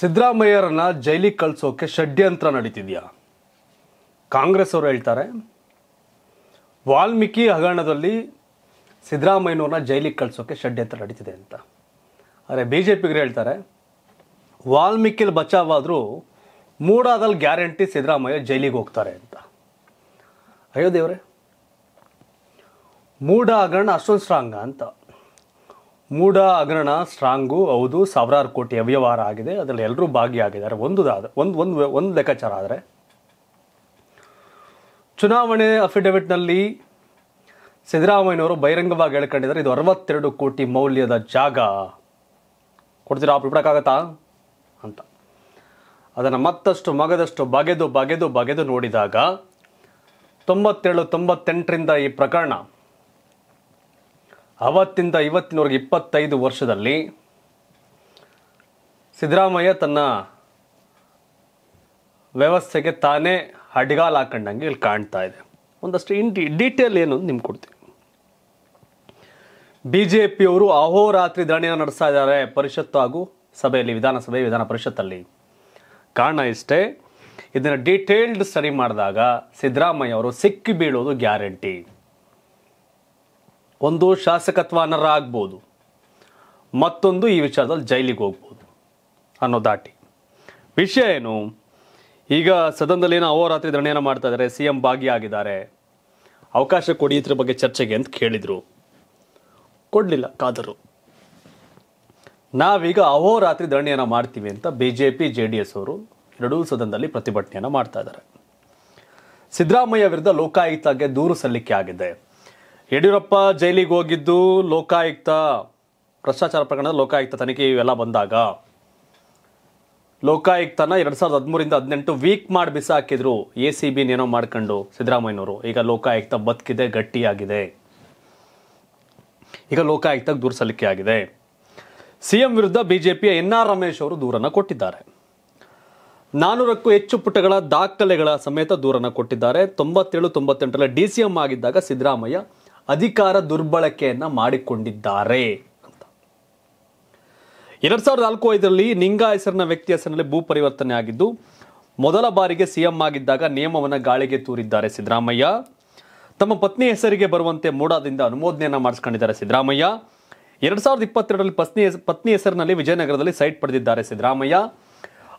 ಸಿದ್ದರಾಮಯ್ಯರನ್ನ ಜೈಲಿಗೆ ಕಳಿಸೋಕೆ ಷಡ್ಯಂತ್ರ ನಡೀತಿದೆಯಾ ಕಾಂಗ್ರೆಸ್ ಅವರು ಹೇಳ್ತಾರೆ ವಾಲ್ಮೀಕಿ ಹಗರಣದಲ್ಲಿ ಸಿದ್ದರಾಮಯ್ಯನವ್ರನ್ನ ಜೈಲಿಗೆ ಕಳಿಸೋಕೆ ಷಡ್ಯಂತ್ರ ನಡೀತಿದೆ ಅಂತ ಆದರೆ ಬಿ ಜೆ ಪಿಗರು ಹೇಳ್ತಾರೆ ವಾಲ್ಮೀಕಿಲಿ ಬಚಾವಾದರೂ ಮೂಡಾದಲ್ಲಿ ಗ್ಯಾರಂಟಿ ಸಿದ್ದರಾಮಯ್ಯ ಜೈಲಿಗೆ ಹೋಗ್ತಾರೆ ಅಂತ ಅಯ್ಯೋ ದೇವ್ರೆ ಮೂಡ ಹಗರಣ ಅಷ್ಟೊಂದು ಸ್ಟ್ರಾಂಗ ಅಂತ ಮೂಢ ಹಗರಣ ಸ್ಟ್ರಾಂಗು ಹೌದು ಸಾವಿರಾರು ಕೋಟಿ ಅವ್ಯವಹಾರ ಆಗಿದೆ ಅದರಲ್ಲಿ ಎಲ್ಲರೂ ಭಾಗಿಯಾಗಿದ್ದಾರೆ ಒಂದು ಒಂದು ಒಂದು ಒಂದು ಲೆಕ್ಕಾಚಾರ ಆದರೆ ಚುನಾವಣೆ ಅಫಿಡವಿಟ್ನಲ್ಲಿ ಸಿದ್ದರಾಮಯ್ಯನವರು ಬಹಿರಂಗವಾಗಿ ಹೇಳ್ಕೊಂಡಿದ್ದಾರೆ ಇದು ಅರವತ್ತೆರಡು ಕೋಟಿ ಮೌಲ್ಯದ ಜಾಗ ಕೊಡ್ತೀರಾ ಬಿಡೋಕ್ಕಾಗತ್ತಾ ಅಂತ ಅದನ್ನು ಮತ್ತಷ್ಟು ಮಗದಷ್ಟು ಬಗೆದು ಬಗೆದು ಬಗೆದು ನೋಡಿದಾಗ ತೊಂಬತ್ತೇಳು ತೊಂಬತ್ತೆಂಟರಿಂದ ಈ ಪ್ರಕರಣ ಅವತ್ತಿಂದ ಇವತ್ತಿನವರೆಗೆ ಇಪ್ಪತ್ತೈದು ವರ್ಷದಲ್ಲಿ ಸಿದ್ದರಾಮಯ್ಯ ತನ್ನ ವ್ಯವಸ್ಥೆಗೆ ತಾನೇ ಅಡ್ಗಾಲ್ ಹಾಕೊಂಡಂಗೆ ಇಲ್ಲಿ ಕಾಣ್ತಾ ಇದೆ ಒಂದಷ್ಟು ಇನ್ ಡೀಟೇಲ್ ಏನು ಅಂತ ನಿಮ್ಗೆ ಕೊಡ್ತೀನಿ ಬಿ ಜೆ ಪಿಯವರು ಅಹೋರಾತ್ರಿ ಧರಣಿಯನ್ನು ನಡೆಸ್ತಾ ಇದ್ದಾರೆ ಪರಿಷತ್ತು ಹಾಗೂ ಸಭೆಯಲ್ಲಿ ವಿಧಾನಸಭೆ ವಿಧಾನ ಪರಿಷತ್ತಲ್ಲಿ ಕಾರಣ ಇಷ್ಟೇ ಇದನ್ನು ಡೀಟೇಲ್ಡ್ ಸ್ಟಡಿ ಮಾಡಿದಾಗ ಸಿದ್ದರಾಮಯ್ಯ ಅವರು ಸಿಕ್ಕಿ ಬೀಳೋದು ಗ್ಯಾರಂಟಿ ಒಂದು ಶಾಸಕತ್ವ ಆಗ್ಬೋದು ಮತ್ತೊಂದು ಈ ವಿಚಾರದಲ್ಲಿ ಜೈಲಿಗೆ ಹೋಗ್ಬೋದು ಅನ್ನೋ ದಾಟಿ ವಿಷಯ ಏನು ಈಗ ಸದನದಲ್ಲಿ ಏನೋ ಅಹೋರಾತ್ರಿ ಧರಣಿಯನ್ನು ಮಾಡ್ತಾ ಇದ್ದಾರೆ ಸಿ ಎಂ ಭಾಗಿಯಾಗಿದ್ದಾರೆ ಅವಕಾಶ ಕೊಡಿ ಇದ್ರ ಬಗ್ಗೆ ಚರ್ಚೆಗೆ ಅಂತ ಕೇಳಿದರು ಕೊಡಲಿಲ್ಲ ಕಾದರು ನಾವೀಗ ಅಹೋರಾತ್ರಿ ಧರಣಿಯನ್ನು ಮಾಡ್ತೀವಿ ಅಂತ B J P J D S ಅವರು ಎರಡೂ ಸದನದಲ್ಲಿ ಪ್ರತಿಭಟನೆಯನ್ನು ಮಾಡ್ತಾ ಇದ್ದಾರೆ ಸಿದ್ದರಾಮಯ್ಯ ವಿರುದ್ಧ ಲೋಕಾಯುಕ್ತಗೆ ದೂರು ಸಲ್ಲಿಕೆ ಆಗಿದೆ ಯಡಿಯೂರಪ್ಪ ಜೈಲಿಗೆ ಹೋಗಿದ್ದು ಲೋಕಾಯುಕ್ತ ಭ್ರಷ್ಟಾಚಾರ ಪ್ರಕರಣದ ಲೋಕಾಯುಕ್ತ ತನಿಖೆ ಇವೆಲ್ಲ ಬಂದಾಗ ಲೋಕಾಯುಕ್ತನ ಎರಡು ಸಾವಿರದ ಹದಿಮೂರಿಂದ ಹದಿನೆಂಟು ವೀಕ್ ಮಾಡಿ ಬಿಸಾಕಿದ್ರು ಎ ಸಿ ಏನೋ ಮಾಡ್ಕೊಂಡು ಸಿದ್ದರಾಮಯ್ಯನವರು ಈಗ ಲೋಕಾಯುಕ್ತ ಬದುಕಿದೆ ಗಟ್ಟಿಯಾಗಿದೆ ಈಗ ಲೋಕಾಯುಕ್ತಕ್ಕೆ ದೂರು ಸಲ್ಲಿಕೆ ಆಗಿದೆ ಸಿಎಂ ವಿರುದ್ಧ ಬಿಜೆಪಿಯ ಎನ್ ಆರ್ ರಮೇಶ್ ಅವರು ದೂರನ್ನು ಕೊಟ್ಟಿದ್ದಾರೆ ನಾನೂರಕ್ಕೂ ಹೆಚ್ಚು ಪುಟಗಳ ದಾಖಲೆಗಳ ಸಮೇತ ದೂರನ್ನು ಕೊಟ್ಟಿದ್ದಾರೆ ತೊಂಬತ್ತೇಳು ತೊಂಬತ್ತೆಂಟರಲ್ಲಿ ಡಿ ಸಿ ಎಂ ಆಗಿದ್ದಾಗ ಸಿದ್ದರಾಮಯ್ಯ ಅಧಿಕಾರ ದುರ್ಬಳಕೆಯನ್ನು ಮಾಡಿಕೊಂಡಿದ್ದಾರೆ ಎರಡ್ ಸಾವಿರದ ನಾಲ್ಕು ಐದರಲ್ಲಿ ನಿಂಗ ಹೆಸರಿನ ವ್ಯಕ್ತಿ ಹೆಸರಿನಲ್ಲಿ ಭೂ ಪರಿವರ್ತನೆ ಆಗಿದ್ದು ಮೊದಲ ಬಾರಿಗೆ ಸಿಎಂ ಆಗಿದ್ದಾಗ ನಿಯಮವನ್ನು ಗಾಳಿಗೆ ತೂರಿದ್ದಾರೆ ಸಿದ್ದರಾಮಯ್ಯ ತಮ್ಮ ಪತ್ನಿ ಹೆಸರಿಗೆ ಬರುವಂತೆ ಮೂಡಾದಿಂದ ಅನುಮೋದನೆಯನ್ನು ಮಾಡಿಸ್ಕೊಂಡಿದ್ದಾರೆ ಸಿದ್ದರಾಮಯ್ಯ ಎರಡ್ ಸಾವಿರದ ಇಪ್ಪತ್ತೆರಡರಲ್ಲಿ ಪತ್ನಿ ಪತ್ನಿ ಹೆಸರಿನಲ್ಲಿ ವಿಜಯನಗರದಲ್ಲಿ ಸೈಟ್ ಪಡೆದಿದ್ದಾರೆ ಸಿದ್ದರಾಮಯ್ಯ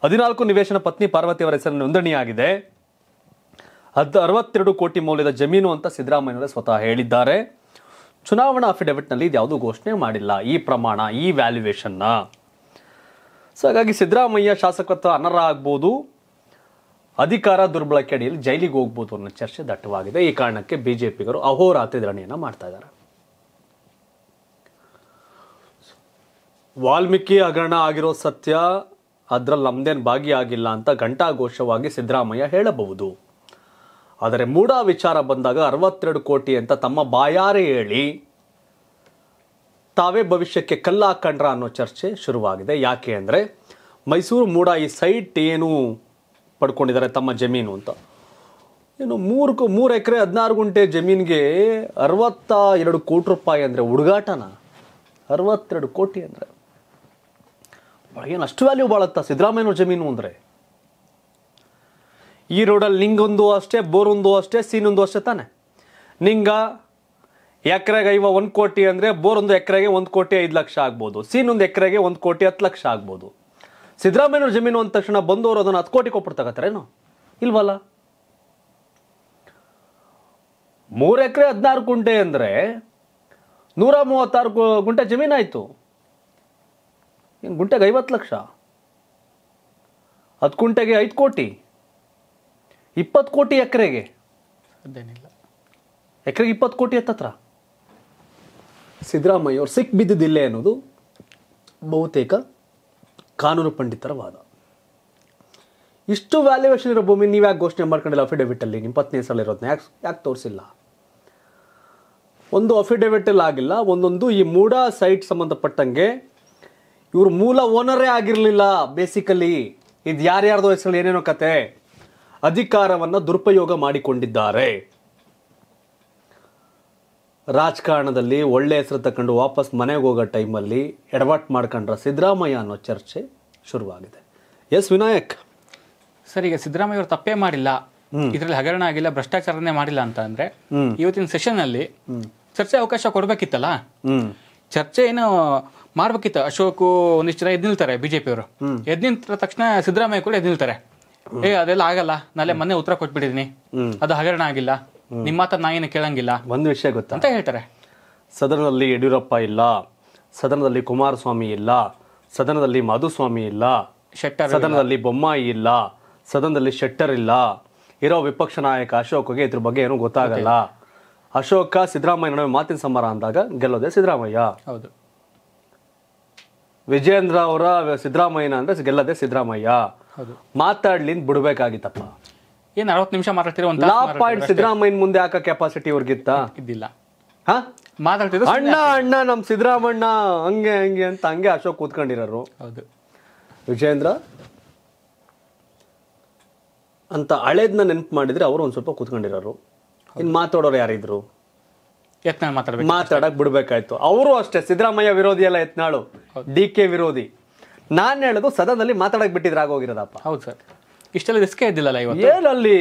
ಹದಿನಾಲ್ಕು ನಿವೇಶನ ಪತ್ನಿ ಪಾರ್ವತಿಯವರ ಹೆಸರಿನಲ್ಲಿ ನೋಂದಣಿಯಾಗಿದೆ ಹದ್ ಅರವತ್ತೆರಡು ಕೋಟಿ ಮೌಲ್ಯದ ಜಮೀನು ಅಂತ ಸಿದ್ದರಾಮಯ್ಯ ಸ್ವತಃ ಹೇಳಿದ್ದಾರೆ ಚುನಾವಣಾ ಇದು ಯಾವುದೂ ಘೋಷಣೆ ಮಾಡಿಲ್ಲ ಈ ಪ್ರಮಾಣ ಈ ವ್ಯಾಲ್ಯೂಯೇಷನ್ನ ಸೊ ಹಾಗಾಗಿ ಸಿದ್ದರಾಮಯ್ಯ ಶಾಸಕತ್ವ ಅನರ್ಹ ಆಗ್ಬೋದು ಅಧಿಕಾರ ದುರ್ಬಳಕೆ ಅಡಿಯಲ್ಲಿ ಜೈಲಿಗೆ ಹೋಗ್ಬೋದು ಅನ್ನೋ ಚರ್ಚೆ ದಟ್ಟವಾಗಿದೆ ಈ ಕಾರಣಕ್ಕೆ ಬಿಜೆಪಿಗರು ಅಹೋರಾತ್ರಿ ಧರಣಿಯನ್ನು ಮಾಡ್ತಾ ಇದ್ದಾರೆ ವಾಲ್ಮೀಕಿ ಹಗರಣ ಆಗಿರೋ ಸತ್ಯ ಅದರಲ್ಲಿ ನಮ್ದೇನು ಭಾಗಿಯಾಗಿಲ್ಲ ಅಂತ ಘೋಷವಾಗಿ ಸಿದ್ದರಾಮಯ್ಯ ಹೇಳಬಹುದು ಆದರೆ ಮೂಡ ವಿಚಾರ ಬಂದಾಗ ಅರವತ್ತೆರಡು ಕೋಟಿ ಅಂತ ತಮ್ಮ ಬಾಯಾರೆ ಹೇಳಿ ತಾವೇ ಭವಿಷ್ಯಕ್ಕೆ ಕಲ್ಲಾಕಂಡ್ರ ಅನ್ನೋ ಚರ್ಚೆ ಶುರುವಾಗಿದೆ ಯಾಕೆ ಅಂದರೆ ಮೈಸೂರು ಮೂಡ ಈ ಸೈಟ್ ಏನು ಪಡ್ಕೊಂಡಿದ್ದಾರೆ ತಮ್ಮ ಜಮೀನು ಅಂತ ಏನು ಮೂರು ಮೂರು ಎಕರೆ ಹದಿನಾರು ಗುಂಟೆ ಜಮೀನಿಗೆ ಅರವತ್ತ ಎರಡು ಕೋಟಿ ರೂಪಾಯಿ ಅಂದರೆ ಹುಡುಗಾಟನ ಅರವತ್ತೆರಡು ಕೋಟಿ ಅಂದರೆ ಏನು ಅಷ್ಟು ವ್ಯಾಲ್ಯೂ ಬಾಳತ್ತ ಸಿದ್ದರಾಮಯ್ಯನವ್ರ ಜಮೀನು ಅಂದರೆ ಈ ರೋಡಲ್ಲಿ ನಿಂಗೊಂದು ಅಷ್ಟೇ ಬೋರೊಂದು ಅಷ್ಟೇ ಸೀನೊಂದು ಅಷ್ಟೇ ತಾನೆ ನಿಂಗ ಎಕರೆಗೆ ಐವ ಒಂದು ಕೋಟಿ ಅಂದರೆ ಒಂದು ಎಕರೆಗೆ ಒಂದು ಕೋಟಿ ಐದು ಲಕ್ಷ ಆಗ್ಬೋದು ಸೀನೊಂದು ಎಕರೆಗೆ ಒಂದು ಕೋಟಿ ಹತ್ತು ಲಕ್ಷ ಆಗ್ಬೋದು ಸಿದ್ದರಾಮಯ್ಯವ್ರ ಜಮೀನು ಅಂದ ತಕ್ಷಣ ಬಂದವರು ಅದನ್ನು ಹತ್ತು ಕೋಟಿ ಕೊಟ್ಬಿಟ್ಟು ಇಲ್ವಲ್ಲ ಮೂರು ಎಕರೆ ಹದಿನಾರು ಗುಂಟೆ ಅಂದರೆ ನೂರ ಮೂವತ್ತಾರು ಗುಂಟೆ ಜಮೀನು ಆಯಿತು ಗುಂಟೆಗೆ ಐವತ್ತು ಲಕ್ಷ ಹತ್ತು ಗುಂಟೆಗೆ ಐದು ಕೋಟಿ ಇಪ್ಪತ್ತು ಕೋಟಿ ಎಕರೆಗೆ ಅದೇನಿಲ್ಲ ಎಕರೆಗೆ ಇಪ್ಪತ್ತು ಕೋಟಿ ಎತ್ತತ್ರ ಸಿದ್ದರಾಮಯ್ಯ ಅವರು ಸಿಕ್ ಬಿದ್ದಿದ್ದಿಲ್ಲ ಅನ್ನೋದು ಬಹುತೇಕ ಕಾನೂನು ಪಂಡಿತರ ವಾದ ಇಷ್ಟು ವ್ಯಾಲ್ಯೂಯೇಷನ್ ಇರೋ ಭೂಮಿ ನೀವು ಯಾಕೆ ಘೋಷಣೆ ಮಾಡ್ಕೊಂಡಿಲ್ಲ ಅಫಿಡೆವಿಟಲ್ಲಿ ನಿಮ್ಮ ಪತ್ನಿ ಹೆಸರಲ್ಲಿ ಇರೋದನ್ನ ಯಾಕೆ ಯಾಕೆ ತೋರಿಸಿಲ್ಲ ಒಂದು ಅಲ್ಲಿ ಆಗಿಲ್ಲ ಒಂದೊಂದು ಈ ಮೂಡ ಸೈಟ್ ಸಂಬಂಧಪಟ್ಟಂಗೆ ಇವರು ಮೂಲ ಓನರೇ ಆಗಿರಲಿಲ್ಲ ಬೇಸಿಕಲಿ ಇದು ಯಾರ್ಯಾರ್ದು ಹೆಸರಲ್ಲಿ ಏನೇನೋ ಕತೆ ಅಧಿಕಾರವನ್ನು ದುರುಪಯೋಗ ಮಾಡಿಕೊಂಡಿದ್ದಾರೆ ರಾಜಕಾರಣದಲ್ಲಿ ಒಳ್ಳೆ ಹೆಸರು ತಕ್ಕೊಂಡು ವಾಪಸ್ ಮನೆಗೆ ಹೋಗೋ ಟೈಮಲ್ಲಿ ಎಡವಾಟ್ ಮಾಡ್ಕೊಂಡ್ರ ಸಿದ್ದರಾಮಯ್ಯ ಅನ್ನೋ ಚರ್ಚೆ ಶುರುವಾಗಿದೆ ಎಸ್ ವಿನಾಯಕ್ ಸರ್ ಈಗ ಸಿದ್ದರಾಮಯ್ಯ ಅವರು ತಪ್ಪೇ ಮಾಡಿಲ್ಲ ಇದರಲ್ಲಿ ಹಗರಣ ಆಗಿಲ್ಲ ಭ್ರಷ್ಟಾಚಾರನೇ ಮಾಡಿಲ್ಲ ಅಂತ ಅಂದ್ರೆ ಇವತ್ತಿನ ಸೆಷನ್ ಅಲ್ಲಿ ಚರ್ಚೆ ಅವಕಾಶ ಕೊಡ್ಬೇಕಿತ್ತಲ್ಲ ಚರ್ಚೆ ಏನು ಮಾಡ್ಬೇಕಿತ್ತು ಅಶೋಕ್ ಒಂದಿಷ್ಟು ಜನ ಎದ್ ನಿಲ್ತಾರೆ ಬಿಜೆಪಿಯವರು ಎದ್ ನಿಂತ ತಕ್ಷಣ ಸಿದ್ದರಾಮಯ್ಯ ಕೂಡ ಎದ್ ನಿಲ್ತಾರೆ ಏ ಅದೆಲ್ಲ ಆಗಲ್ಲ ನಾಳೆ ಮೊನ್ನೆ ಉತ್ತರ ಕೊಟ್ಬಿಟ್ಟಿದೀನಿ ಅದು ಹಗರಣ ಆಗಿಲ್ಲ ನಿಮ್ಮ ಮಾತ ನಾ ಕೇಳಂಗಿಲ್ಲ ಒಂದು ವಿಷಯ ಗೊತ್ತಾ ಅಂತ ಹೇಳ್ತಾರೆ ಸದನದಲ್ಲಿ ಯಡಿಯೂರಪ್ಪ ಇಲ್ಲ ಸದನದಲ್ಲಿ ಕುಮಾರಸ್ವಾಮಿ ಇಲ್ಲ ಸದನದಲ್ಲಿ ಮಾಧುಸ್ವಾಮಿ ಇಲ್ಲ ಶೆಟ್ಟರ್ ಸದನದಲ್ಲಿ ಬೊಮ್ಮಾಯಿ ಇಲ್ಲ ಸದನದಲ್ಲಿ ಶೆಟ್ಟರ್ ಇಲ್ಲ ಇರೋ ವಿಪಕ್ಷ ನಾಯಕ ಅಶೋಕ್ಗೆ ಇದ್ರ ಬಗ್ಗೆ ಏನೂ ಗೊತ್ತಾಗಲ್ಲ ಅಶೋಕ ಸಿದ್ದರಾಮಯ್ಯ ನಡುವೆ ಮಾತಿನ ಸಮರ ಅಂದಾಗ ಗೆಲ್ಲೋದೆ ಸಿದ್ದರಾಮಯ್ಯ ಹೌದು ವಿಜೇಂದ್ರ ಅವರ ಸಿದ್ದರಾಮಯ್ಯನ ಅಂದ್ರೆ ಗೆಲ್ಲದೆ ಸಿದ್ದರಾಮಯ್ಯ ಮಾತಾಡ್ಲಿಂದ ಬಿಡ್ಬೇಕಾಗಿತ್ತಪ್ಪ ಏನ್ ಅರವತ್ತು ನಿಮಿಷ ಮಾತಾಡ್ತಿರೋ ಸಿದ್ದರಾಮಯ್ಯ ಮುಂದೆ ಹಾಕೋ ಕೆಪಾಸಿಟಿ ಅವ್ರಿಗಿತ್ತ ಇದ್ದಿಲ್ಲ ಹಾ ಮಾತಾಡ್ತಿದ್ರು ಅಣ್ಣ ಅಣ್ಣ ನಮ್ ಸಿದ್ದರಾಮಣ್ಣ ಹಂಗೆ ಹಂಗೆ ಅಂತ ಹಂಗೆ ಅಶೋಕ್ ಕೂತ್ಕೊಂಡಿರೋರು ಹೌದು ವಿಜೇಂದ್ರ ಅಂತ ಹಳೇದನ್ನ ನೆನಪು ಮಾಡಿದ್ರೆ ಅವರು ಒಂದು ಸ್ವಲ್ಪ ಕೂತ್ಕೊಂಡಿರೋರು ಇನ್ನು ಮಾತಾಡೋರು ಯಾರಿದ್ರು ಯತ್ನಾಳ್ ಮಾತಾಡ್ಬೇಕು ಮಾತಾಡಕ್ ಬಿಡ್ಬೇಕಾಯ್ತು ಅವರು ಅಷ್ಟೇ ಸಿದ್ದರಾಮಯ್ಯ ವಿರೋಧಿ ಅಲ್ಲ ಯತ್ನಾಳು ಡಿ ಕೆ ವಿರೋಧಿ ನಾನು ಹೇಳೋದು ಸದನದಲ್ಲಿ ಮಾತಾಡಕ್ಕೆ ಬಿಟ್ಟಿದ್ರೆ ಆಗೋಗಿರೋದಪ್ಪ ಹೌದು ಸರ್ ಇಷ್ಟೆಲ್ಲ ರಿಸ್ಕೇ ಇದ್ದಿಲ್ಲಲ್ಲ ಇವತ್ತು ಅಲ್ಲಿ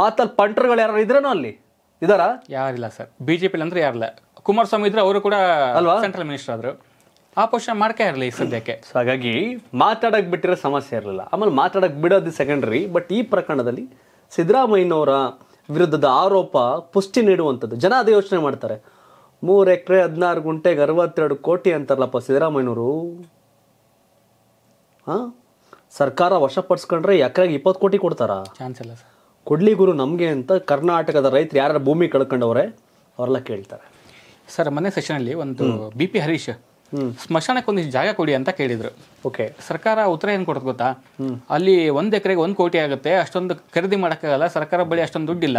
ಮಾತಲ್ಲಿ ಪಂಟ್ರುಗಳು ಯಾರು ಇದ್ರೂ ಅಲ್ಲಿ ಇದಾರ ಯಾರಿಲ್ಲ ಸರ್ ಬಿಜೆಪಿ ಅಂದ್ರೆ ಯಾರಿಲ್ಲ ಕುಮಾರಸ್ವಾಮಿ ಇದ್ರೆ ಅವರು ಕೂಡ ಅಲ್ವಾ ಸೆಂಟ್ರಲ್ ಮಿನಿಸ್ಟರ್ ಆದ್ರು ಆಪೋಷನ್ ಮಾಡ್ಕೇ ಇರಲಿ ಸದ್ಯಕ್ಕೆ ಸೊ ಹಾಗಾಗಿ ಮಾತಾಡಕ್ಕೆ ಬಿಟ್ಟಿರೋ ಸಮಸ್ಯೆ ಇರಲಿಲ್ಲ ಆಮೇಲೆ ಮಾತಾಡಕ್ಕೆ ಬಿಡೋದು ಸೆಕೆಂಡ್ರಿ ಬಟ್ ಈ ಪ್ರಕರಣದಲ್ಲಿ ಸಿದ್ದರಾಮಯ್ಯನವರ ವಿರುದ್ಧದ ಆರೋಪ ಪುಷ್ಟಿ ನೀಡುವಂಥದ್ದು ಜನ ಅದೇ ಯೋಚನೆ ಮಾಡ್ತಾರೆ ಮೂರು ಎಕರೆ ಹದಿನಾರು ಗುಂಟೆಗೆ ಅರವತ್ತೆರಡು ಕೋಟಿ ಅಂತಾರಲ್ಲಪ್ಪ ಸಿದ್ದರಾಮಯ್ಯನವರು ಸರ್ಕಾರ ವಶಪಡಿಸ್ಕೊಂಡ್ರೆ ಎಕರೆಗೆ ಇಪ್ಪತ್ತು ಕೋಟಿ ಕೊಡ್ತಾರಾ ಚಾನ್ಸ್ ಇಲ್ಲ ಸರ್ ಕೊಡ್ಲಿ ಗುರು ನಮಗೆ ಅಂತ ಕರ್ನಾಟಕದ ರೈತರು ಯಾರು ಭೂಮಿ ಕಳ್ಕೊಂಡವ್ರೆ ಅವರೆಲ್ಲ ಕೇಳ್ತಾರೆ ಸರ್ ಮನೆ ಸೆಷನಲ್ಲಿ ಒಂದು ಬಿ ಪಿ ಹರೀಶ್ ಸ್ಮಶಾನಕ್ಕೆ ಒಂದಿಷ್ಟು ಜಾಗ ಕೊಡಿ ಅಂತ ಕೇಳಿದ್ರು ಓಕೆ ಸರ್ಕಾರ ಉತ್ತರ ಏನು ಕೊಡೋದು ಗೊತ್ತಾ ಅಲ್ಲಿ ಒಂದು ಎಕರೆಗೆ ಒಂದು ಕೋಟಿ ಆಗುತ್ತೆ ಅಷ್ಟೊಂದು ಖರೀದಿ ಮಾಡೋಕ್ಕಾಗಲ್ಲ ಸರ್ಕಾರ ಬಳಿ ಅಷ್ಟೊಂದು ದುಡ್ಡಿಲ್ಲ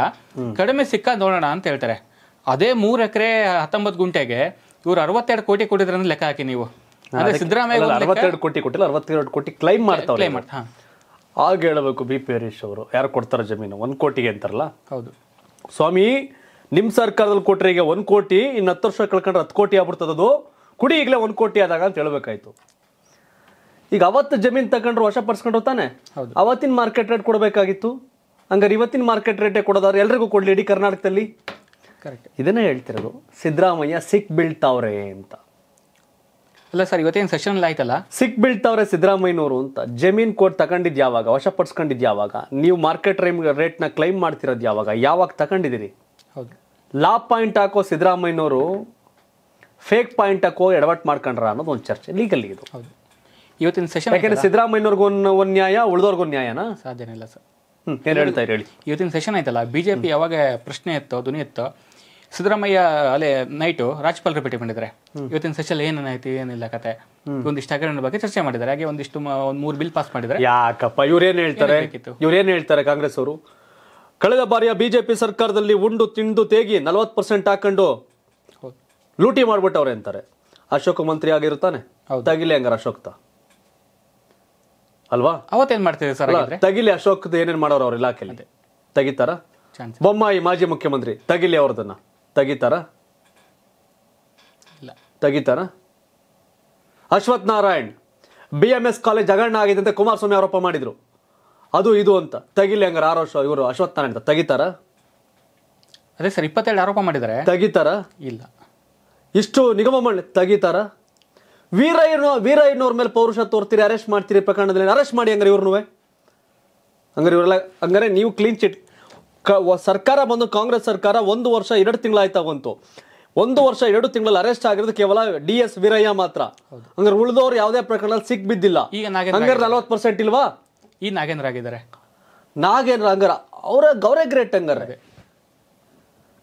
ಕಡಿಮೆ ಸಿಕ್ಕ ನೋಡೋಣ ಅಂತ ಹೇಳ್ತಾರೆ ಅದೇ ಮೂರು ಎಕರೆ ಹತ್ತೊಂಬತ್ತು ಗುಂಟೆಗೆ ಇವರು ಅರವತ್ತೆರಡು ಕೋಟಿ ಕೊಟ್ಟಿದ್ರೆ ಲೆಕ್ಕ ಹಾಕಿ ನೀವು ಸಿದ್ದರಾಮಯ್ಯ ಅರವತ್ತೆರಡು ಕೋಟಿ ಕೊಟ್ಟಿಲ್ಲ ಅರವತ್ತೆರಡು ಕೋಟಿ ಕ್ಲೈಮ್ ಮಾಡ್ತಾವೆ ಆಗ ಹೇಳಬೇಕು ಬಿ ಪಿ ಹರೀಶ್ ಅವರು ಯಾರು ಕೊಡ್ತಾರೆ ಜಮೀನು ಒಂದು ಕೋಟಿಗೆ ಅಂತಾರಲ್ಲ ಹೌದು ಸ್ವಾಮಿ ನಿಮ್ಮ ಸರ್ಕಾರದಲ್ಲಿ ಕೊಟ್ಟರೆ ಈಗ ಒಂದು ಕೋಟಿ ಇನ್ನು ಹತ್ತು ವರ್ಷ ಕಳ್ಕೊಂಡ್ರೆ ಹತ್ತು ಕೋಟಿ ಅದು ಕುಡಿ ಈಗಲೇ ಒಂದು ಕೋಟಿ ಆದಾಗ ಅಂತ ಹೇಳ್ಬೇಕಾಯ್ತು ಈಗ ಅವತ್ತು ಜಮೀನು ತಗೊಂಡ್ರು ವಶ ಪಡಿಸ್ಕೊಂಡ್ರು ತಾನೆ ಅವತ್ತಿನ ಮಾರ್ಕೆಟ್ ರೇಟ್ ಕೊಡಬೇಕಾಗಿತ್ತು ಹಂಗಾರೆ ಇವತ್ತಿನ ಮಾರ್ಕೆಟ್ ರೇಟೇ ಕೊಡೋದಾದ್ರೆ ಎಲ್ರಿಗೂ ಕೊಡಲಿ ಇಡೀ ಕರ್ನಾಟಕದಲ್ಲಿ ಕರೆಕ್ಟ್ ಇದನ್ನೇ ಹೇಳ್ತಿರೋದು ಸಿದ್ದರಾಮಯ್ಯ ಸಿಕ್ ಬೀಳ್ತಾವ್ರೆ ಅಂತ ಅಲ್ಲ ಸರ್ ಇವತ್ತೇನು ಸೆಷನ್ ಆಯ್ತಲ್ಲ ಸಿಕ್ ಬೀಳ್ತಾವ್ರೆ ಸಿದ್ದರಾಮಯ್ಯನವರು ಅಂತ ಜಮೀನ್ ಕೋರ್ಟ್ ತಗೊಂಡಿದ್ದು ಯಾವಾಗ ವಶಪಡಿಸ್ಕೊಂಡಿದ್ದು ಯಾವಾಗ ನೀವು ಮಾರ್ಕೆಟ್ ರೈಮ್ ರೇಟ್ನ ಕ್ಲೈಮ್ ಮಾಡ್ತಿರೋದು ಯಾವಾಗ ಯಾವಾಗ ತಗೊಂಡಿದ್ದೀರಿ ಹೌದು ಲಾ ಪಾಯಿಂಟ್ ಹಾಕೋ ಸಿದ್ದರಾಮಯ್ಯನವರು ಫೇಕ್ ಪಾಯಿಂಟ್ ಹಾಕೋ ಎಡವಟ್ ಮಾಡ್ಕೊಂಡ್ರ ಅನ್ನೋದು ಒಂದು ಚರ್ಚೆ ಲೀಗಲ್ ಇದು ಹೌದು ಇವತ್ತಿನ ಸೆಷನ್ ಯಾಕೆಂದ್ರೆ ಸಿದ್ದರಾಮಯ್ಯನವ್ರಿಗೂ ಒಂದು ನ್ಯಾಯ ಉಳಿದವ್ರಿಗೊಂದು ನ್ಯಾಯನಾ ಸಾಧ್ಯನೇ ಇಲ್ಲ ಸರ್ ಹ್ಞೂ ಏನು ಹೇಳ್ತಾ ಹೇಳಿ ಇವತ್ತಿನ ಸೆಷನ್ ಆಯ್ತಲ್ಲ ಬಿ ಜೆ ಪಿ ಯಾವಾಗ ಪ್ರಶ್ನೆ ಎತ್ತೋ ಧ್ವನಿ ಎತ್ತೋ ಸಿದ್ದರಾಮಯ್ಯ ಅಲ್ಲೇ ನೈಟು ರಾಜ್ಪಾಲರು ಭೇಟಿ ಮಾಡಿದ್ದಾರೆ ಇವತ್ತಿನ ಸೆಷನ್ ಏನೇನಾಯ್ತು ಏನಿಲ್ಲ ಕತೆ ಒಂದಿಷ್ಟು ಹಗರಣ ಬಗ್ಗೆ ಚರ್ಚೆ ಮಾಡಿದ್ದಾರೆ ಹಾಗೆ ಒಂದಿಷ್ಟು ಒಂದು ಮೂರು ಬಿಲ್ ಪಾಸ್ ಮಾಡಿದ್ದಾರೆ ಯಾಕಪ್ಪ ಇವ್ರೇನ್ ಹೇಳ್ತಾರೆ ಇವ್ರೇನ್ ಹೇಳ್ತಾರೆ ಕಾಂಗ್ರೆಸ್ ಅವರು ಕಳೆದ ಬಾರಿಯ ಬಿಜೆಪಿ ಸರ್ಕಾರದಲ್ಲಿ ಉಂಡು ತಿಂದು ತೇಗಿ ನಲವತ್ತು ಪರ್ಸೆಂಟ್ ಹಾಕೊಂಡು ಲೂಟಿ ಮಾಡ್ಬಿಟ್ಟವ್ರೆ ಅಂತಾರೆ ಅಶೋಕ್ ಮಂತ್ರಿ ಆಗಿರ್ತಾನೆ ತಗಿಲಿ ಹಂಗಾರ ಅಶೋಕ್ ಅಲ್ವಾ ಅವತ್ತೇನ್ ಮಾಡ್ತೀವಿ ಸರ್ ತಗಿಲಿ ಅಶೋಕ್ ಏನೇನ್ ಮಾಡೋರು ಅವ್ರ ಇಲಾಖೆಯಲ್ಲಿ ತೆಗಿತಾರ ಬೊಮ್ಮಾಯಿ ಮಾಜಿ ಮುಖ್ಯಮಂತ್ರಿ ತಗಿಲಿ ಅವ್ರದನ್ನ ತೆಗಿತಾರ ಇಲ್ಲ ತೆಗಿತಾರ Ashwath Narayan B M S college ಹಗರಣ ಆಗಿದೆ ಅಂತ ಕುಮಾರಸ್ವಾಮಿ ಆರೋಪ ಮಾಡಿದ್ರು ಅದು ಇದು ಅಂತ ತೆಗಿಲಿ ಹಂಗಾರೆ ಆರೋಷ ಇವರು ಅಶ್ವಥ್ ನಾರಾಯಣ್ ಅಂತ ತೆಗಿತಾರ ಅದೇ ಸರ್ ಇಪ್ಪತ್ತೆರಡು ಆರೋಪ ಮಾಡಿದ್ದಾರೆ ತೆಗಿತಾರ ಇಲ್ಲ ಇಷ್ಟು ನಿಗಮ ಮಾಡಿ ತೆಗಿತಾರ ವೀರಯ್ಯನ ವೀರಯ್ಯನವ್ರ ಮೇಲೆ ಪೌರುಷ ತೋರ್ತೀರಿ ಅರೆಸ್ಟ್ ಮಾಡ್ತೀರಿ ಪ್ರಕರಣದಲ್ಲಿ ಅರೆಸ್ಟ್ ಮಾಡಿ ಹಂಗಾರೆ ಇವ್ರನ್ನೂ ಹಂಗಾರೆ ಇವರೆಲ್ಲ ಹಂಗಾರೆ ನೀವು ಕ್ಲೀನ್ ಚಿಟ್ ಸರ್ಕಾರ ಬಂದು ಕಾಂಗ್ರೆಸ್ ಸರ್ಕಾರ ಒಂದು ವರ್ಷ ಎರಡು ತಿಂಗಳಾಯ್ತಾ ಬಂತು ಒಂದು ವರ್ಷ ಎರಡು ತಿಂಗಳಲ್ಲಿ ಅರೆಸ್ಟ್ ಆಗಿರೋದು ಕೇವಲ ಡಿ ಎಸ್ ವೀರಯ್ಯ ಮಾತ್ರ ಹಂಗಾರೆ ಉಳಿದವರು ಯಾವುದೇ ಪ್ರಕರಣದಲ್ಲಿ ಸಿಕ್ ಬಿದ್ದಿಲ್ಲ ಈಗ ನಾಗೇಂದ್ರ ಪರ್ಸೆಂಟ್ ಇಲ್ವಾ ಈ ನಾಗೇಂದ್ರ ಆಗಿದ್ದಾರೆ ನಾಗೇಂದ್ರ ಹಂಗಾರ ಅವರ ಗೌರವ ಗ್ರೇಟ್ ಹಂಗಾರೆ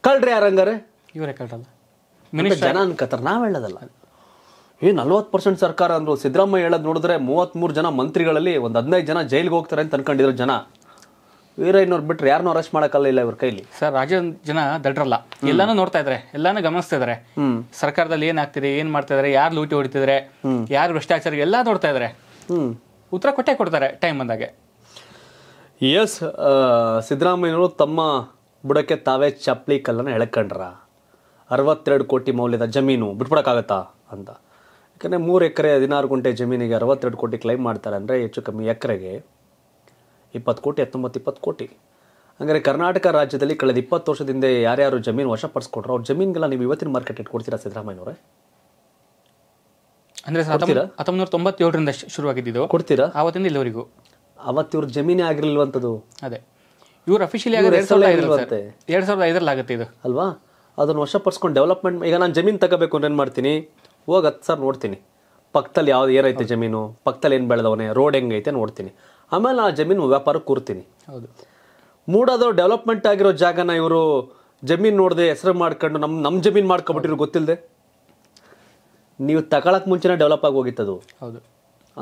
ಕಳ್ರಿ ಯಾರು ಹಂಗಾರೆ ಇವರೇ ಕಳ್ರಲ್ಲ ಜನ ಅನ್ಕತಾರ ನಾವ್ ಹೇಳೋದಲ್ಲ ಈ ನಲ್ವತ್ತು ಪರ್ಸೆಂಟ್ ಸರ್ಕಾರ ಅಂದ್ರು ಸಿದ್ದರಾಮಯ್ಯ ಹೇಳೋದು ನೋಡಿದ್ರೆ ಮೂರು ಜನ ಮಂತ್ರಿಗಳಲ್ಲಿ ಒಂದ್ ಹದಿನೈದು ಜನ ಜೈಲಿಗೆ ಹೋಗ್ತಾರೆ ಅಂತ ಅನ್ಕೊಂಡಿದ್ರು ಜನ ಇನ್ನೋರ್ ಬಿಟ್ರೆ ಯಾರನ್ನೂ ಅರೆಸ್ಟ್ ಮಾಡಕ್ಕಲ್ಲ ಇಲ್ಲ ಇವ್ರ ಕೈಲಿ ಸರ್ ರಾಜ ಜನ ದಡ್ರಲ್ಲ ಎಲ್ಲಾನು ನೋಡ್ತಾ ಇದ್ದಾರೆ ಎಲ್ಲಾನು ಗಮನಿಸ್ತಾ ಇದಾರೆ ಸರ್ಕಾರದಲ್ಲಿ ಏನ್ ಆಗ್ತಿದೆ ಏನ್ ಮಾಡ್ತಾ ಇದಾರೆ ಯಾರು ಲೂಟಿ ಹೊಡಿತಿದ್ರೆ ಯಾರು ಭ್ರಷ್ಟಾಚಾರ ಎಲ್ಲ ನೋಡ್ತಾ ಇದ್ದಾರೆ ಉತ್ತರ ಕೊಟ್ಟೆ ಕೊಡ್ತಾರೆ ಟೈಮ್ ಬಂದಾಗ ಎಸ್ ಸಿದ್ದರಾಮಯ್ಯವರು ತಮ್ಮ ಬುಡಕ್ಕೆ ತಾವೇ ಚಪ್ಪಲಿ ಕಲ್ಲನ್ನು ಎಳಕಂಡ್ರ ಅರವತ್ತೆರಡು ಕೋಟಿ ಮೌಲ್ಯದ ಜಮೀನು ಬಿಟ್ಬಿಡೋಕ್ಕಾಗತ್ತಾ ಅಂತ ಯಾಕಂದರೆ ಮೂರು ಎಕರೆ ಹದಿನಾರು ಗುಂಟೆ ಜಮೀನಿಗೆ ಅರವತ್ತೆರಡು ಕೋಟಿ ಕ್ಲೈಮ್ ಮಾಡ್ತಾರೆ ಅಂದರೆ ಹೆಚ್ಚು ಕಮ್ಮಿ ಎಕರೆಗೆ ಇಪ್ಪತ್ತು ಕೋಟಿ ಹತ್ತೊಂಬತ್ತು ಇಪ್ಪತ್ತು ಕೋಟಿ ಹಂಗಾರೆ ಕರ್ನಾಟಕ ರಾಜ್ಯದಲ್ಲಿ ಕಳೆದ ಇಪ್ಪತ್ತು ವರ್ಷದಿಂದ ಯಾರ್ಯಾರು ಜಮೀನು ವಶಪಡಿಸ್ಕೊಟ್ರು ಅವ್ರ ಜಮೀನ್ಗೆಲ್ಲ ನೀವು ಇವತ್ತಿನ ಮಾರ್ಕೆಟ್ ಇಟ್ಕೊಡ್ತೀರಾ ಕೊಡ್ತೀರಾ ಸಿದ್ದರಾಮಯ್ಯನವರೇ ಅಂದರೆ ಹತ್ತೊಂಬತ್ತು ತೊಂಬತ್ತೇಳರಿಂದ ಶುರುವಾಗಿದ್ದು ಕೊಡ್ತೀರಾ ಆವತ್ತಿಂದ ಇಲ್ಲಿವರೆಗೂ ಅವತ್ತು ಇವ್ರ ಜಮೀನೇ ಆಗಿರಲಿಲ್ವಂಥದ್ದು ಅದೇ ಇವ್ರ ಅಫಿಷಿಯಲಿ ಆಗಿ ಎರಡು ಸಾವಿರದ ಐದರಂತೆ ಎರಡು ಸಾವಿರದ ಐದರಲ್ಲಿ ಆಗುತ್ತೆ ಇದು ಅಲ್ವಾ ಅದನ್ನು ವಶಪಡಿಸ್ಕೊಂಡು ಡೆವಲಪ್ಮೆಂಟ್ ಈಗ ನಾನು ಜಮೀನು ತಗೋಬೇಕು ಅಂದ್ರೆ ಏನು ಮಾಡ್ತೀನಿ ಹೋಗಿ ಹತ್ತು ಸರ್ ನೋಡ್ತೀನಿ ಪಕ್ಕದಲ್ಲಿ ಯಾವ್ದು ಏನೈತೆ ಜಮೀನು ಪಕ್ಕದಲ್ಲಿ ಏನು ಬೆಳೆದವನೇ ರೋಡ್ ಹೆಂಗೈತೆ ನೋಡ್ತೀನಿ ಆಮೇಲೆ ನಾನು ಜಮೀನು ವ್ಯಾಪಾರ ಕೂರ್ತೀನಿ ಹೌದು ಮೂಡಾದೋ ಡೆವಲಪ್ಮೆಂಟ್ ಆಗಿರೋ ಜಾಗನ ಇವರು ಜಮೀನು ನೋಡದೆ ಹೆಸರು ಮಾಡ್ಕೊಂಡು ನಮ್ಮ ನಮ್ಮ ಜಮೀನು ಮಾಡ್ಕೊಬಿಟ್ಟಿರೋ ಗೊತ್ತಿಲ್ಲದೆ ನೀವು ತಗೊಳಕ್ಕೆ ಮುಂಚೆನೇ ಡೆವಲಪ್ ಆಗಿ ಅದು ಹೌದು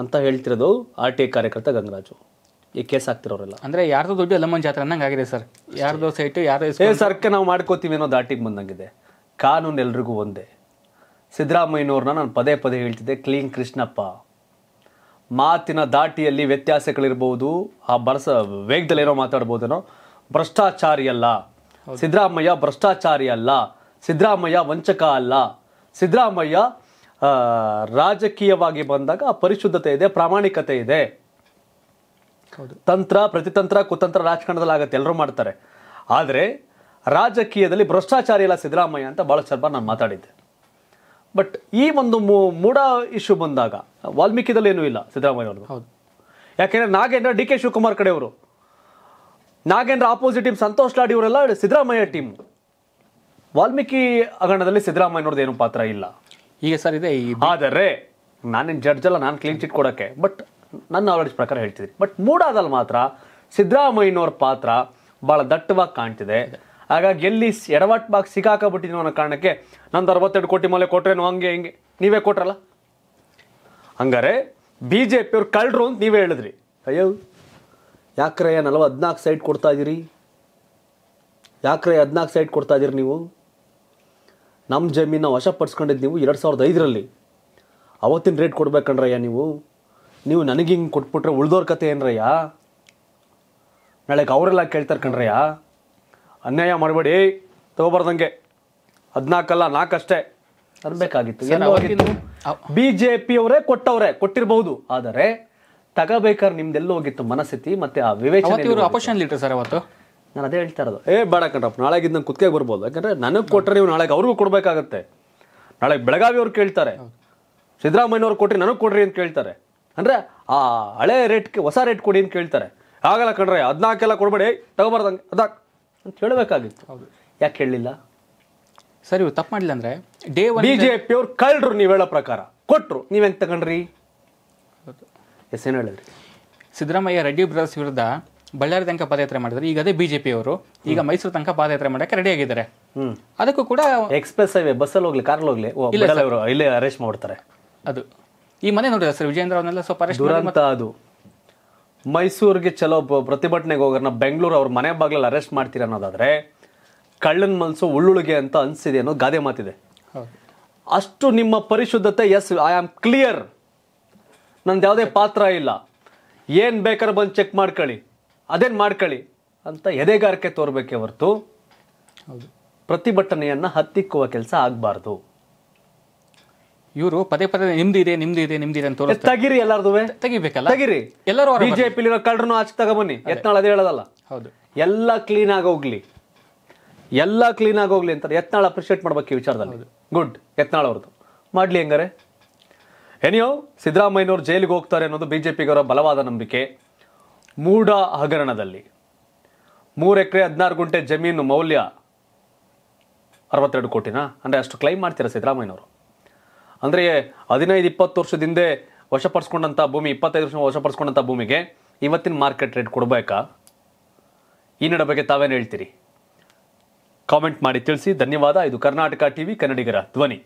ಅಂತ ಹೇಳ್ತಿರೋದು ಆರ್ ಟಿ ಐ ಕಾರ್ಯಕರ್ತ ಗಂಗರಾಜು ಈ ಕೇಸ್ ಆಗ್ತಿರೋರೆಲ್ಲ ಅಂದ್ರೆ ಯಾರ್ದು ದುಡ್ಡು ಎಲ್ಲಮ್ಮನ ಜಾತ್ರೆ ಅನ್ನಂಗೆ ಆಗಿದೆ ಸರ್ ಯಾರ್ದು ಸೈಟ್ ಯಾರೋ ಏ ಸರ್ಕೆ ನಾವು ಮಾಡ್ಕೋತೀವಿ ಅನ್ನೋ ದಾಟಿಗೆ ಬಂದಂಗಿದೆ ಕಾನೂನು ಎಲ್ರಿಗೂ ಒಂದೇ ಸಿದ್ದರಾಮಯ್ಯನವ್ರನ್ನ ನಾನು ಪದೇ ಪದೇ ಹೇಳ್ತಿದ್ದೆ ಕ್ಲೀನ್ ಕೃಷ್ಣಪ್ಪ ಮಾತಿನ ದಾಟಿಯಲ್ಲಿ ವ್ಯತ್ಯಾಸಗಳಿರ್ಬೋದು ಆ ಬರಸ ಏನೋ ಮಾತಾಡ್ಬೋದೇನೋ ಭ್ರಷ್ಟಾಚಾರಿ ಅಲ್ಲ ಸಿದ್ದರಾಮಯ್ಯ ಭ್ರಷ್ಟಾಚಾರಿ ಅಲ್ಲ ಸಿದ್ದರಾಮಯ್ಯ ವಂಚಕ ಅಲ್ಲ ಸಿದ್ದರಾಮಯ್ಯ ರಾಜಕೀಯವಾಗಿ ಬಂದಾಗ ಪರಿಶುದ್ಧತೆ ಇದೆ ಪ್ರಾಮಾಣಿಕತೆ ಇದೆ ತಂತ್ರ ಪ್ರತಿತಂತ್ರ ಕುತಂತ್ರ ರಾಜಕಾರಣದಲ್ಲಿ ಆಗುತ್ತೆ ಎಲ್ಲರೂ ಮಾಡ್ತಾರೆ ಆದರೆ ರಾಜಕೀಯದಲ್ಲಿ ಭ್ರಷ್ಟಾಚಾರಿ ಅಲ್ಲ ಸಿದ್ದರಾಮಯ್ಯ ಅಂತ ಭಾಳ ಸ್ವಲ್ಪ ನಾನು ಮಾತಾಡಿದ್ದೆ ಬಟ್ ಈ ಒಂದು ಮೂಡ ಇಶ್ಯೂ ಬಂದಾಗ ವಾಲ್ಮೀಕಿದಲ್ಲಿ ಏನೂ ಇಲ್ಲ ಸಿದ್ದರಾಮಯ್ಯ ಹೌದು ಯಾಕೆಂದ್ರೆ ನಾಗೇಂದ್ರ ಡಿ ಕೆ ಶಿವಕುಮಾರ್ ಕಡೆಯವರು ನಾಗೇಂದ್ರ ಆಪೋಸಿಟ್ ಟೀಮ್ ಸಂತೋಷ್ ಲಾಡಿ ಇವರೆಲ್ಲ ಸಿದ್ದರಾಮಯ್ಯ ಟೀಮ್ ವಾಲ್ಮೀಕಿ ಹಗರಣದಲ್ಲಿ ಸಿದ್ದರಾಮಯ್ಯನವ್ರದ್ದು ಏನು ಪಾತ್ರ ಇಲ್ಲ ಈಗ ಸರ್ ಇದೆ ಆದರೆ ನಾನೇನು ಜಡ್ಜ್ ಅಲ್ಲ ನಾನು ಕ್ಲೀನ್ ಚಿಟ್ ಕೊಡೋಕ್ಕೆ ಬಟ್ ನನ್ನ ನಾಲೆಡ್ಜ್ ಪ್ರಕಾರ ಹೇಳ್ತಿದ್ದೀನಿ ಬಟ್ ಮೂಡಾದಲ್ಲಿ ಮಾತ್ರ ಸಿದ್ದರಾಮಯ್ಯನವ್ರ ಪಾತ್ರ ಭಾಳ ದಟ್ಟವಾಗಿ ಕಾಣ್ತಿದೆ ಹಾಗಾಗಿ ಎಲ್ಲಿ ಎಡವಟ್ ಬಾಕ್ಸ್ ಸಿಕ್ಕಾಕಬಿಟ್ಟಿದ್ನೋ ಅನ್ನೋ ಕಾರಣಕ್ಕೆ ನಂದು ಅರವತ್ತೆರಡು ಕೋಟಿ ಮೇಲೆ ಕೊಟ್ರೇನು ಹಂಗೆ ಹಿಂಗೆ ನೀವೇ ಕೊಟ್ರಲ್ಲ ಹಂಗಾರೆ ಬಿ ಜೆ ಪಿಯವ್ರು ಕಳ್ಳರು ಅಂತ ನೀವೇ ಹೇಳಿದ್ರಿ ಅಯ್ಯೋ ಯಾಕ್ರಯ್ಯ ನಲ್ವ ಹದಿನಾಲ್ಕು ಸೈಟ್ ಕೊಡ್ತಾ ಇದ್ದೀರಿ ಯಾಕ್ರಯ್ಯ ಹದಿನಾಲ್ಕು ಸೈಟ್ ಕೊಡ್ತಾ ಇದ್ದೀರಿ ನೀವು ನಮ್ಮ ಜಮೀನ ವಶಪಡಿಸ್ಕೊಂಡಿದ್ದು ನೀವು ಎರಡು ಸಾವಿರದ ಐದರಲ್ಲಿ ಅವತ್ತಿನ ರೇಟ್ ಕೊಡ್ಬೇಕಂದ್ರಯ್ಯ ನೀವು ನೀವು ನನಗೆ ಹಿಂಗೆ ಕೊಟ್ಬಿಟ್ರೆ ಉಳ್ದೋರ್ ಕತೆ ಏನ್ರಯ್ಯ ನಾಳೆಗೆ ಅವರೆಲ್ಲ ಕೇಳ್ತಾರೆ ಕಣ್ರಯ್ಯ ಅನ್ಯಾಯ ಮಾಡಬೇಡಿ ತಗೋಬಾರ್ದಂಗೆ ಹದಿನಾಲ್ಕಲ್ಲ ನಾಲ್ಕಷ್ಟೇ ಅನ್ಬೇಕಾಗಿತ್ತು ಬಿ ಜೆ ಪಿ ಅವರೇ ಕೊಟ್ಟವ್ರೆ ಕೊಟ್ಟಿರಬಹುದು ಆದರೆ ತಗೋಬೇಕಾದ್ರೆ ನಿಮ್ದೆಲ್ಲ ಹೋಗಿತ್ತು ಮನಸ್ಥಿತಿ ಮತ್ತೆ ಆ ವಿವೇಚನೆ ಸರ್ ಅವತ್ತು ನಾನು ಅದೇ ಹೇಳ್ತಾ ಇರೋದು ಏ ಬೇಡ ನಾಳೆ ನಾಳೆಗೆ ನಂಗೆ ಕುತ್ತಿಗೆ ಬರ್ಬೋದು ಯಾಕಂದ್ರೆ ನನಗೆ ಕೊಟ್ಟರೆ ನೀವು ನಾಳೆಗೆ ಅವ್ರಿಗೂ ಕೊಡಬೇಕಾಗತ್ತೆ ನಾಳೆ ಬೆಳಗಾವಿ ಅವ್ರು ಕೇಳ್ತಾರೆ ಸಿದ್ದರಾಮಯ್ಯವ್ರು ಕೊಟ್ರಿ ನನಗೆ ಕೊಡ್ರಿ ಅಂತ ಕೇಳ್ತಾರೆ ಅಂದರೆ ಆ ಹಳೆ ರೇಟ್ಗೆ ಹೊಸ ರೇಟ್ ಕೊಡಿ ಅಂತ ಕೇಳ್ತಾರೆ ಆಗಲ್ಲ ಕಣ್ರೆ ಹದಿನಾಲ್ಕೆಲ್ಲ ಕೊಡಬೇಡಿ ತಗೋಬಾರ್ದಂಗೆ ಅದಾಕ್ ಅಂತ ಹೇಳಬೇಕಾಗಿತ್ತು ಯಾಕೆ ಹೇಳಲಿಲ್ಲ ಸರಿ ತಪ್ಪು ಮಾಡಿಲ್ಲ ಅಂದರೆ ಡೇ ಒನ್ ಬಿ ಜೆ ಅವ್ರು ಕಳ್ಳರು ನೀವು ಹೇಳೋ ಪ್ರಕಾರ ಕೊಟ್ಟರು ನೀವು ಹೆಂಗೆ ತಗೊಂಡ್ರಿ ಎಸ್ ಏನು ಹೇಳಿದ್ರಿ ಸಿದ್ದರಾಮಯ್ಯ ರೆಡ್ಡಿ ಬ್ರದರ್ಸ್ ವಿರುದ್ಧ ಬಳ್ಳಾರಿ ತನಕ ಪಾದಯಾತ್ರೆ ಮಾಡಿದ್ರು ಈಗ ಅದೇ ಅವರು ಈಗ ಮೈಸೂರು ತನಕ ಪಾದಯಾತ್ರೆ ಮಾಡೋಕ್ಕೆ ರೆಡಿ ಆಗಿದ್ದಾರೆ ಅದಕ್ಕೂ ಕೂಡ ಎಕ್ಸ್ಪ್ರೆಸ್ ಹೈವೇ ಬಸ್ಸಲ್ಲಿ ಹೋಗ್ಲಿ ಕಾರಲ್ಲಿ ಹೋಗ್ಲಿ ಇಲ್ಲೇ ಅರೆಸ್ಟ್ ಮಾಡ್ತಾರೆ ಅದು ಈ ಮನೆ ನೋಡಿದ್ರೆ ಸರ್ ವಿಜೇಂದ್ರ ಅವನ್ನೆಲ್ಲ ಸ್ವಲ್ಪ ಅರೆಸ್ಟ್ ಅದು ಮೈಸೂರಿಗೆ ಚಲೋ ಪ್ರತಿಭಟನೆಗೆ ಹೋಗೋಣ ಬೆಂಗಳೂರು ಅವ್ರ ಮನೆ ಬಾಗಿಲಲ್ಲಿ ಅರೆಸ್ಟ್ ಮಾಡ್ತೀರ ಅನ್ನೋದಾದರೆ ಕಳ್ಳನ ಮನಸ್ಸು ಉಳ್ಳುಳಿಗೆ ಅಂತ ಅನಿಸಿದೆ ಅನ್ನೋ ಗಾದೆ ಮಾತಿದೆ ಅಷ್ಟು ನಿಮ್ಮ ಪರಿಶುದ್ಧತೆ ಎಸ್ ಐ ಆಮ್ ಕ್ಲಿಯರ್ ನಂದು ಯಾವುದೇ ಪಾತ್ರ ಇಲ್ಲ ಏನು ಬೇಕಾದ್ರೆ ಬಂದು ಚೆಕ್ ಮಾಡ್ಕೊಳ್ಳಿ ಅದೇನು ಮಾಡ್ಕೊಳ್ಳಿ ಅಂತ ಎದೆಗಾರಿಕೆ ತೋರಬೇಕೇ ಹೊರತು ಪ್ರತಿಭಟನೆಯನ್ನು ಹತ್ತಿಕ್ಕುವ ಕೆಲಸ ಆಗಬಾರ್ದು ಇವರು ಪದೇ ಪದೇ ನಿಮ್ದಿದೆ ನಿಮ್ದಿದೆ ನಿಮ್ದಿದೆ ಅಂತ ತಗಿರಿ ಎಲ್ಲಾರ್ದು ತೆಗಿಬೇಕಲ್ಲ ತೆಗಿರಿ ಎಲ್ಲರೂ ಬಿಜೆಪಿ ಕಳ್ಳರನ್ನು ಆಚೆ ತಗೊಬನ್ನಿ ಯತ್ನಾಳ್ ಅದೇ ಹೇಳೋದಲ್ಲ ಹೌದು ಎಲ್ಲ ಕ್ಲೀನ್ ಆಗಿ ಹೋಗ್ಲಿ ಎಲ್ಲ ಕ್ಲೀನ್ ಆಗಿ ಹೋಗ್ಲಿ ಅಂತಾರೆ ಯತ್ನಾಳ್ ಅಪ್ರಿಷಿಯೇಟ್ ಮಾಡ್ಬೇಕು ವಿಚಾರದಲ್ಲಿ ಗುಡ್ ಯತ್ನಾಳ್ ಅವ್ರದ್ದು ಮಾಡ್ಲಿ ಹೆಂಗಾರೆ ಎನಿಯೋ ಸಿದ್ದರಾಮಯ್ಯನವ್ರು ಜೈಲಿಗೆ ಹೋಗ್ತಾರೆ ಅನ್ನೋದು ಬಿಜೆಪಿಗೆ ಬಲವಾದ ನಂಬಿಕೆ ಮೂಡ ಹಗರಣದಲ್ಲಿ ಮೂರು ಎಕರೆ ಹದಿನಾರು ಗುಂಟೆ ಜಮೀನು ಮೌಲ್ಯ ಅರವತ್ತೆರಡು ಕೋಟಿನಾ ಅಂದರೆ ಅಷ್ಟು ಕ್ಲೈಮ್ ಮಾಡ್ತೀರಾ ಸಿದ್ದರಾಮಯ್ಯನವರು ಅಂದರೆ ಹದಿನೈದು ಇಪ್ಪತ್ತು ವರ್ಷದ ಹಿಂದೆ ವಶಪಡಿಸ್ಕೊಂಡಂಥ ಭೂಮಿ ಇಪ್ಪತ್ತೈದು ವರ್ಷ ವಶಪಡಿಸ್ಕೊಂಡಂಥ ಭೂಮಿಗೆ ಇವತ್ತಿನ ಮಾರ್ಕೆಟ್ ರೇಟ್ ಕೊಡಬೇಕಾ ಈ ನಡೆ ಬಗ್ಗೆ ತಾವೇನು ಹೇಳ್ತೀರಿ ಕಾಮೆಂಟ್ ಮಾಡಿ ತಿಳಿಸಿ ಧನ್ಯವಾದ ಇದು ಕರ್ನಾಟಕ ವಿ ಕನ್ನಡಿಗರ ಧ್ವನಿ